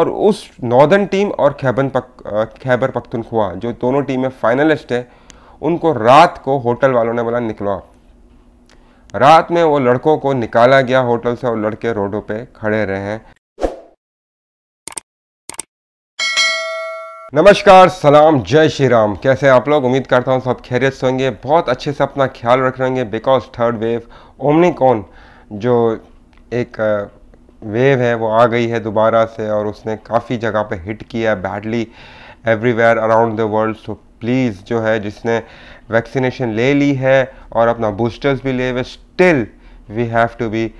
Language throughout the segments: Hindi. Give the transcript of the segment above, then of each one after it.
और उस नॉर्दर्न टीम और खैबर पक खैबर पख्तनख्वा जो दोनों टीमें फाइनलिस्ट है उनको रात को होटल वालों ने बोला निकलो आप रात में वो लड़कों को निकाला गया होटल से और लड़के रोडों पे खड़े रहे नमस्कार सलाम जय श्री राम कैसे आप लोग उम्मीद करता हूँ सब खैरियत से होंगे बहुत अच्छे से अपना ख्याल रख रहेंगे बिकॉज थर्ड वेव ओमनिकॉन जो एक वेव है वो आ गई है दोबारा से और उसने काफ़ी जगह पे हिट किया है badly everywhere around the world so please जो है जिसने वैक्सीनेशन ले ली है और अपना बूस्टर्स भी ले हुए still we have to be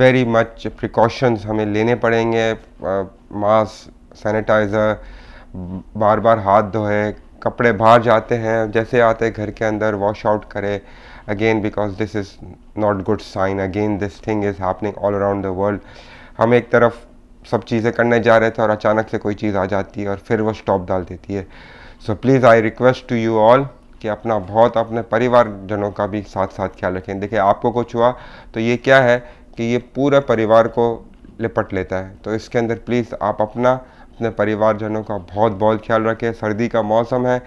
very much precautions हमें लेने पड़ेंगे मास्क सैनिटाइज़र बार बार हाथ धोए कपड़े बाहर जाते हैं जैसे आते घर के अंदर वॉश आउट करें again because this is not good sign again this thing is happening all around the world हम एक तरफ सब चीज़ें करने जा रहे थे और अचानक से कोई चीज़ आ जाती है और फिर वो स्टॉप डाल देती है so please I request to you all कि अपना बहुत अपने परिवार जनों का भी साथ साथ ख्याल रखें देखिए आपको कुछ हुआ तो ये क्या है कि ये पूरे परिवार को लिपट लेता है तो इसके अंदर प्लीज़ आप अपना अपने परिवारजनों का बहुत बहुत ख्याल रखें सर्दी का मौसम है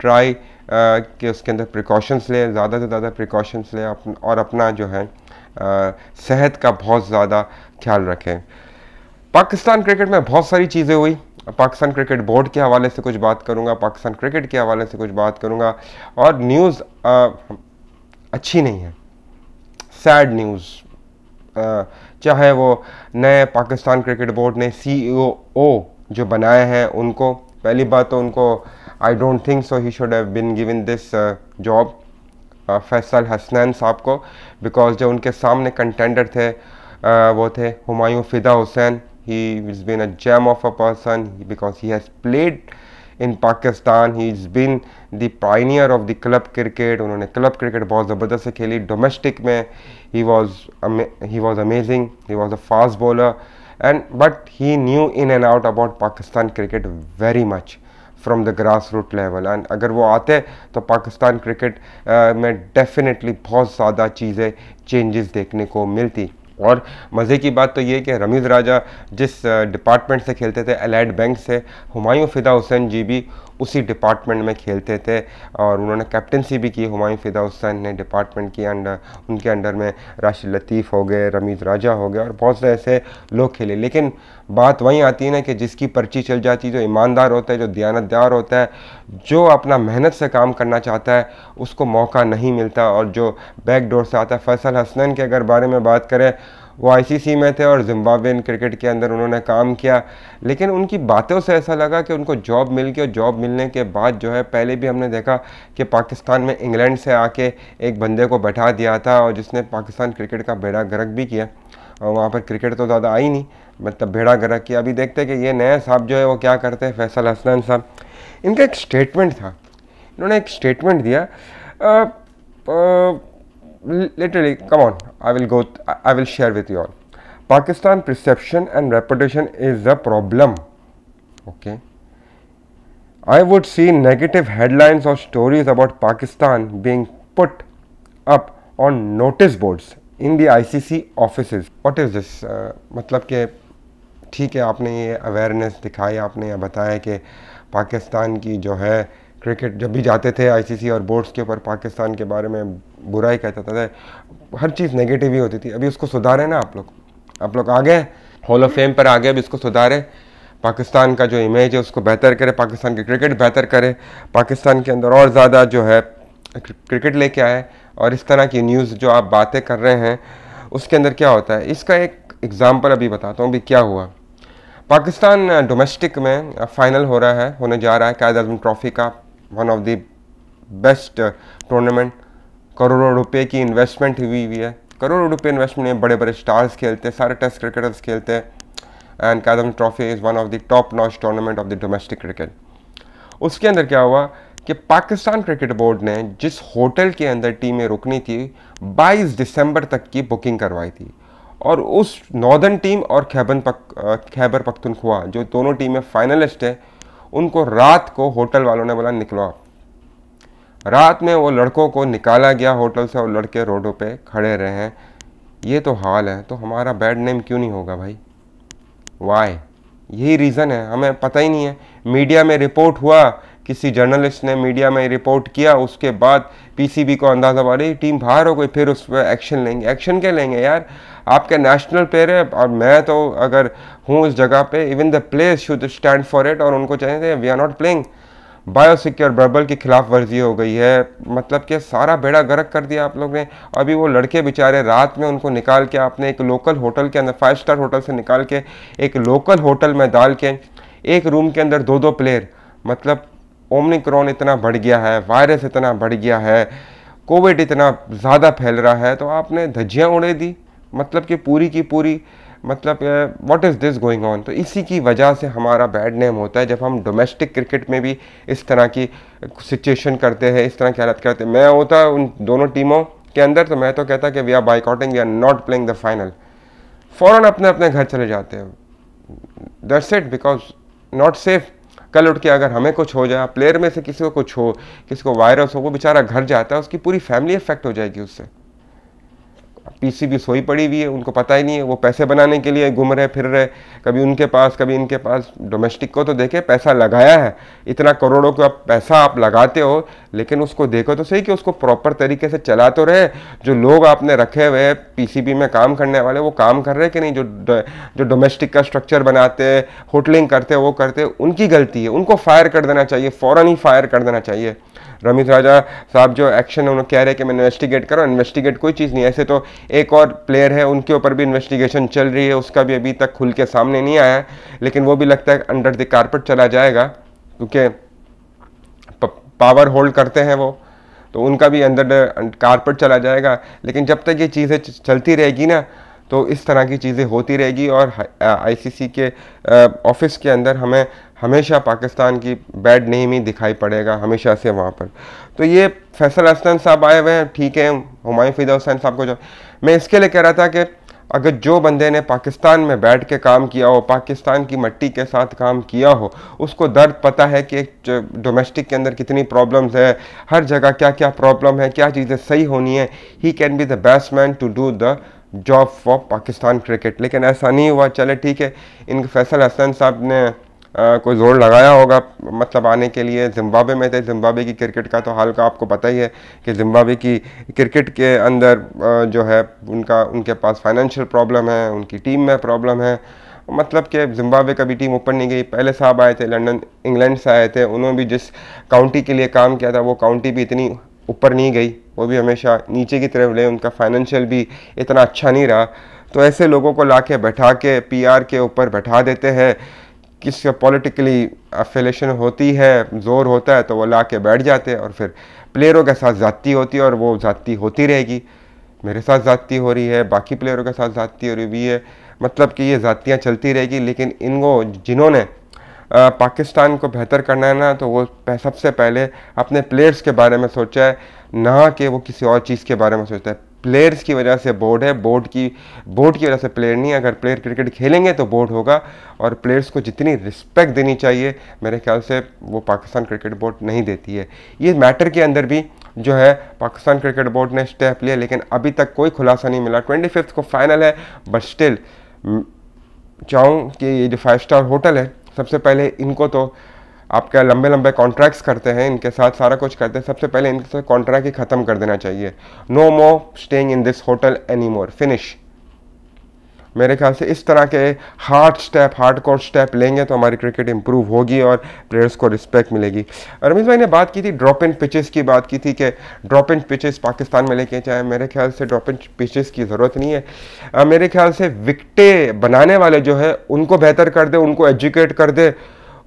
ट्राई कि उसके अंदर प्रिकॉशंस लें ज़्यादा से ज़्यादा प्रिकॉशंस लें अपन, और अपना जो है सेहत का बहुत ज़्यादा ख्याल रखें पाकिस्तान क्रिकेट में बहुत सारी चीज़ें हुई पाकिस्तान क्रिकेट बोर्ड के हवाले से कुछ बात करूंगा पाकिस्तान क्रिकेट के हवाले से कुछ बात करूंगा और न्यूज़ अच्छी नहीं है सैड न्यूज़ चाहे वो नए पाकिस्तान क्रिकेट बोर्ड ने सी ओ e जो बनाए हैं उनको पहली बात तो उनको I don't think so he should have been given this uh, job uh, Faisal Hasnain साहब because बिकॉज जो उनके सामने कंटेंडर थे आ, uh, वो थे Humayun फ़िदा Hussain he has been a gem of a person because he has played in Pakistan. He has been the pioneer of the club cricket. उन्होंने club cricket बहुत ज़बरदस्त से खेली domestic में he was he was amazing. He was a fast bowler and but he knew in and out about Pakistan cricket very much. From the grass root level and अगर वो आते तो पाकिस्तान क्रिकेट में डेफिनेटली बहुत ज़्यादा चीज़ें चेंजेस देखने को मिलती और मज़े की बात तो ये कि रमीज़ राजा जिस डिपार्टमेंट से खेलते थे एलाइड बैंक से हमायूँ फ़िदा हुसैन जी भी उसी डिपार्टमेंट में खेलते थे और उन्होंने कैप्टनसी भी की हुमायूं फ़िदा हुसैन ने डिपार्टमेंट के अंडर उनके अंडर में राशिद लतीफ़ हो गए रमीज़ राजा हो गए और बहुत से ऐसे लोग खेले लेकिन बात वहीं आती है ना कि जिसकी पर्ची चल जाती है जो ईमानदार होता है जो दयानतदार होता है जो अपना मेहनत से काम करना चाहता है उसको मौका नहीं मिलता और जो बैकडोर से आता है फैसल हसनैन के अगर बारे में बात करें वो आईसीसी में थे और जिम्बाब्वेन क्रिकेट के अंदर उन्होंने काम किया लेकिन उनकी बातों से ऐसा लगा कि उनको जॉब मिल गई और जॉब मिलने के बाद जो है पहले भी हमने देखा कि पाकिस्तान में इंग्लैंड से आके एक बंदे को बैठा दिया था और जिसने पाकिस्तान क्रिकेट का बेड़ा गर्क भी किया और वहाँ पर क्रिकेट तो ज़्यादा आई नहीं मतलब भेड़ा गर्क किया अभी देखते कि ये नया साहब जो है वो क्या करते हैं फैसल हसनैन साहब इनका एक स्टेटमेंट था इन्होंने एक स्टेटमेंट दिया आ, आ, literally come on i will go i will share with you all pakistan perception and reputation is the problem okay i would see negative headlines or stories about pakistan being put up on notice boards in the icc offices what is this uh, मतलब कि ठीक है आपने ये अवेयरनेस दिखाई आपने ये बताया कि पाकिस्तान की जो है क्रिकेट जब भी जाते थे आईसीसी और बोर्ड्स के ऊपर पाकिस्तान के बारे में बुराई कहता था हर चीज़ नेगेटिव ही होती थी अभी उसको सुधारें ना आप लोग आप लोग आ गए हॉल ऑफ फेम पर आ गए उसको इसको सुधारें पाकिस्तान का जो इमेज है उसको बेहतर करें पाकिस्तान की क्रिकेट बेहतर करे पाकिस्तान के अंदर और ज़्यादा जो है क्रिकेट लेके आए और इस तरह की न्यूज़ जो आप बातें कर रहे हैं उसके अंदर क्या होता है इसका एक एग्ज़ाम्पल अभी बताता हूँ भी क्या हुआ पाकिस्तान डोमेस्टिक में फ़ाइनल हो रहा है होने जा रहा है कायद अजम ट्रॉफ़ी का one of the best tournament करोड़ों रुपए की इन्वेस्टमेंट हुई हुई है करोड़ों रुपए इन्वेस्टमेंट में बड़े बड़े स्टार्स खेलते हैं सारे टेस्ट क्रिकेटर्स खेलते हैं and Quaid e Azam trophy is one of the top notch tournament of the domestic cricket उसके अंदर क्या हुआ कि पाकिस्तान क्रिकेट बोर्ड ने जिस होटल के अंदर टीमें रुकनी थी 22 दिसंबर तक की बुकिंग करवाई थी और उस नॉर्दर्न टीम और खैबन पक खैबर पख्तनख्वा जो दोनों टीमें फाइनलिस्ट हैं उनको रात को होटल वालों ने बोला निकलो आप रात में वो लड़कों को निकाला गया होटल से और लड़के रोडों पे खड़े रहे हैं ये तो हाल है तो हमारा बैड नेम क्यों नहीं होगा भाई वाई यही रीज़न है हमें पता ही नहीं है मीडिया में रिपोर्ट हुआ किसी जर्नलिस्ट ने मीडिया में रिपोर्ट किया उसके बाद पीसीबी को अंदाज़ा पा रही टीम बाहर हो गई फिर उस पर एक्शन लेंगे एक्शन क्या लेंगे यार आपके नेशनल प्लेयर है और मैं तो अगर हूँ उस जगह पे even the players should stand for it और उनको चाहिए we are not playing biosecure bubble की खिलाफ वर्जी हो गई है मतलब कि सारा बेड़ा गर्क कर दिया आप लोग ने अभी वो लड़के बेचारे रात में उनको निकाल के आपने एक लोकल होटल के अंदर फाइव स्टार होटल से निकाल के एक लोकल होटल में डाल के एक रूम के अंदर दो दो प्लेयर मतलब ओमनिक्रॉन इतना बढ़ गया है वायरस इतना बढ़ गया है कोविड इतना ज़्यादा फैल रहा है तो आपने धज्जियाँ उड़े दी मतलब कि पूरी की पूरी मतलब what is this going on तो इसी की वजह से हमारा बैड नेम होता है जब हम डोमेस्टिक क्रिकेट में भी इस तरह की सिचुएशन करते हैं इस तरह की हालत करते हैं मैं होता उन दोनों टीमों के अंदर तो मैं तो कहता कि we are boycotting we are not playing the final फ़ौरन अपने अपने घर चले जाते हैं that's it because not safe कल उठ के अगर हमें कुछ हो जाए प्लेयर में से किसी को कुछ हो किसी को वायरस हो वो बेचारा घर जाता है उसकी पूरी फैमिली इफेक्ट हो जाएगी उससे पीसीबी सोई पड़ी हुई है उनको पता ही नहीं है वो पैसे बनाने के लिए घूम रहे फिर रहे कभी उनके पास कभी इनके पास डोमेस्टिक को तो देखे पैसा लगाया है इतना करोड़ों का पैसा आप लगाते हो लेकिन उसको देखो तो सही कि उसको प्रॉपर तरीके से चला तो रहे जो लोग आपने रखे हुए पीसीबी में काम करने वाले वो काम कर रहे कि नहीं जो जो डोमेस्टिक का स्ट्रक्चर बनाते होटलिंग करते वो करते उनकी गलती है उनको फायर कर देना चाहिए फ़ौर ही फायर कर देना चाहिए रमेश राजा साहब जो एक्शन है उन्होंने कह रहे हैं कि मैं इन्वेस्टिगेट करो इन्वेस्टिगेट कोई चीज़ नहीं ऐसे तो एक और प्लेयर है उनके ऊपर भी इन्वेस्टिगेशन चल रही है उसका भी अभी तक खुल के सामने नहीं आया लेकिन वो भी लगता है अंडर द कारपेट चला जाएगा क्योंकि पावर होल्ड करते हैं वो तो उनका भी अंदर कारपेट चला जाएगा लेकिन जब तक ये चीज़ें चलती रहेगी ना तो इस तरह की चीज़ें होती रहेगी और आईसीसी के ऑफिस के अंदर हमें हमेशा पाकिस्तान की बैड नेम ही दिखाई पड़ेगा हमेशा से वहाँ पर तो ये फैसल हसन साहब आए हुए हैं ठीक है हमायूँ फिदा हुसैन साहब को जो मैं इसके लिए कह रहा था कि अगर जो बंदे ने पाकिस्तान में बैठ के काम किया हो पाकिस्तान की मट्टी के साथ काम किया हो उसको दर्द पता है कि डोमेस्टिक के अंदर कितनी प्रॉब्लम्स है हर जगह क्या क्या प्रॉब्लम है क्या चीज़ें सही होनी है he can be the best man to do the job for Pakistan cricket लेकिन ऐसा नहीं हुआ चले ठीक है इन फैसल हसन साहब ने कोई को जोर लगाया होगा मतलब आने के लिए जिम्बाब्वे में थे जिम्बाब्वे की क्रिकेट का तो हाल का आपको पता ही है कि जिम्बाब्वे की क्रिकेट के अंदर जो है उनका उनके पास फाइनेंशियल प्रॉब्लम है उनकी टीम में प्रॉब्लम है मतलब कि जिम्बाब्वे का भी टीम ऊपर नहीं गई पहले साहब आए थे लंदन इंग्लैंड से आए थे उन्होंने भी जिस काउंटी के लिए काम किया था वो काउंटी भी इतनी ऊपर नहीं गई वो भी हमेशा नीचे की तरफ ले उनका फाइनेंशियल भी इतना अच्छा नहीं रहा तो ऐसे लोगों को ला के बैठा के पी के ऊपर बैठा देते हैं किस पॉलिटिकली अफिलेशन होती है ज़ोर होता है तो वो ला के बैठ जाते हैं और फिर प्लेयरों के साथ ज़ाती होती है और वो ज़ाती होती रहेगी मेरे साथ ज़ाती हो रही है बाकी प्लेयरों के साथ ज़ाती हो रही भी है मतलब कि ये ज़ातियाँ चलती रहेगी लेकिन इनको जिन्होंने पाकिस्तान को बेहतर करना है ना तो वो सबसे पहले अपने प्लेयर्स के बारे में सोचा है ना कि वो किसी और चीज़ के बारे में सोचता है प्लेयर्स की वजह से बोर्ड है बोर्ड की बोर्ड की वजह से प्लेयर नहीं अगर प्लेयर क्रिकेट खेलेंगे तो बोर्ड होगा और प्लेयर्स को जितनी रिस्पेक्ट देनी चाहिए मेरे ख्याल से वो पाकिस्तान क्रिकेट बोर्ड नहीं देती है ये मैटर के अंदर भी जो है पाकिस्तान क्रिकेट बोर्ड ने स्टेप लिया लेकिन अभी तक कोई खुलासा नहीं मिला ट्वेंटी फिफ्थ को फाइनल है बट स्टिल चाहूँ कि ये जो फाइव स्टार होटल है सबसे पहले इनको तो आपका लंबे लंबे कॉन्ट्रैक्ट्स करते हैं इनके साथ सारा कुछ करते हैं सबसे पहले इनके साथ कॉन्ट्रैक्ट ही ख़त्म कर देना चाहिए no more staying in this hotel any more finish मेरे ख्याल से इस तरह के hard step hard core step लेंगे तो हमारी क्रिकेट इंप्रूव होगी और प्लेयर्स को रिस्पेक्ट मिलेगी रमेश भाई ने बात की थी ड्रॉप इन पिचेस की बात की थी कि ड्रॉप इन पिचेस पाकिस्तान में लेके जाए मेरे ख्याल से ड्रॉप इन पिचेस की ज़रूरत नहीं है मेरे ख्याल से विकटे बनाने वाले जो है उनको बेहतर कर दे उनको एजुकेट कर दे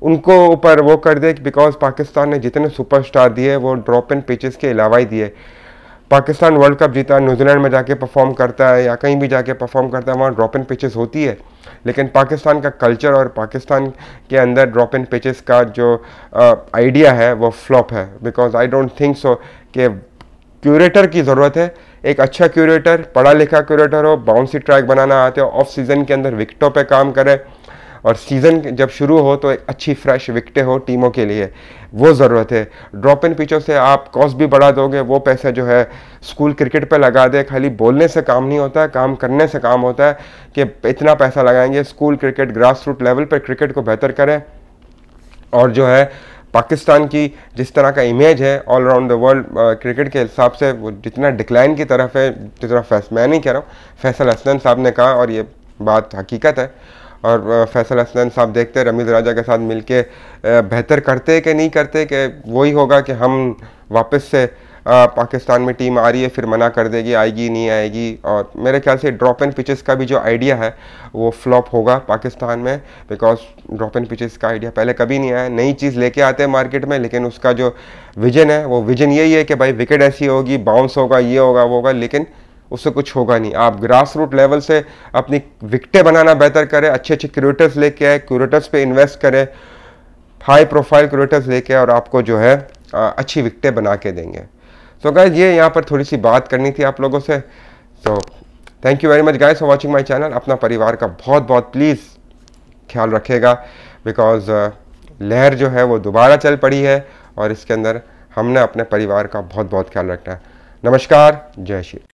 उनको ऊपर वो कर दे बिकॉज पाकिस्तान ने जितने सुपरस्टार दिए वो ड्रॉप इन पिचेस के अलावा ही दिए पाकिस्तान वर्ल्ड कप जीता न्यूजीलैंड में जाके परफॉर्म करता है या कहीं भी जाके परफॉर्म करता है वहाँ ड्रॉप इन पिचेस होती है लेकिन पाकिस्तान का कल्चर और पाकिस्तान के अंदर ड्रॉप इन पिचेस का जो आइडिया है वो फ्लॉप है because I don't think so कि क्यूरेटर की ज़रूरत है एक अच्छा क्यूरेटर पढ़ा लिखा क्यूरेटर हो बाउंसी ट्रैक बनाना आते हो ऑफ सीज़न के अंदर विकटों पे काम करें और सीज़न जब शुरू हो तो एक अच्छी फ्रेश विकटें हो टीमों के लिए वो ज़रूरत है ड्रॉप इन पिचों से आप कॉस्ट भी बढ़ा दोगे वो पैसा जो है स्कूल क्रिकेट पे लगा दे खाली बोलने से काम नहीं होता है काम करने से काम होता है कि इतना पैसा लगाएंगे school cricket grass root level पर क्रिकेट को बेहतर करें और जो है पाकिस्तान की जिस तरह का इमेज है all around the world cricket के हिसाब से वो जितना डिक्लाइन की तरफ है जितना फैस मैं नहीं कह रहा हूँ फैसल हसनैन साहब ने कहा और ये बात हकीकत है और फैसल हसनैन साहब देखते हैं रमीज़ राजा के साथ मिलके बेहतर करते कि नहीं करते कि वही होगा कि हम वापस से पाकिस्तान में टीम आ रही है फिर मना कर देगी आएगी नहीं आएगी और मेरे ख्याल से ड्रॉप एंड पिचेस का भी जो आइडिया है वो फ्लॉप होगा पाकिस्तान में बिकॉज ड्रॉप एंड पिचेस का आइडिया पहले कभी नहीं आया नई चीज़ लेके आते हैं मार्केट में लेकिन उसका जो विजन है वो विजन यही है कि भाई विकेट ऐसी होगी बाउंस होगा ये होगा वो होगा लेकिन उससे कुछ होगा नहीं आप ग्रास रूट लेवल से अपनी विकटें बनाना बेहतर करें अच्छे अच्छे क्यूरेटर्स लेके आए क्यूरेटर्स पे इन्वेस्ट करें हाई प्रोफाइल क्यूरेटर्स लेके और आपको जो है अच्छी विकटें बना के देंगे तो so गाइज ये यहाँ पर थोड़ी सी बात करनी थी आप लोगों से तो thank you very much guys for watching my channel अपना परिवार का बहुत बहुत प्लीज़ ख्याल रखेगा बिकॉज लहर जो है वो दोबारा चल पड़ी है और इसके अंदर हमने अपने परिवार का बहुत बहुत ख्याल रखना है नमस्कार जय श्री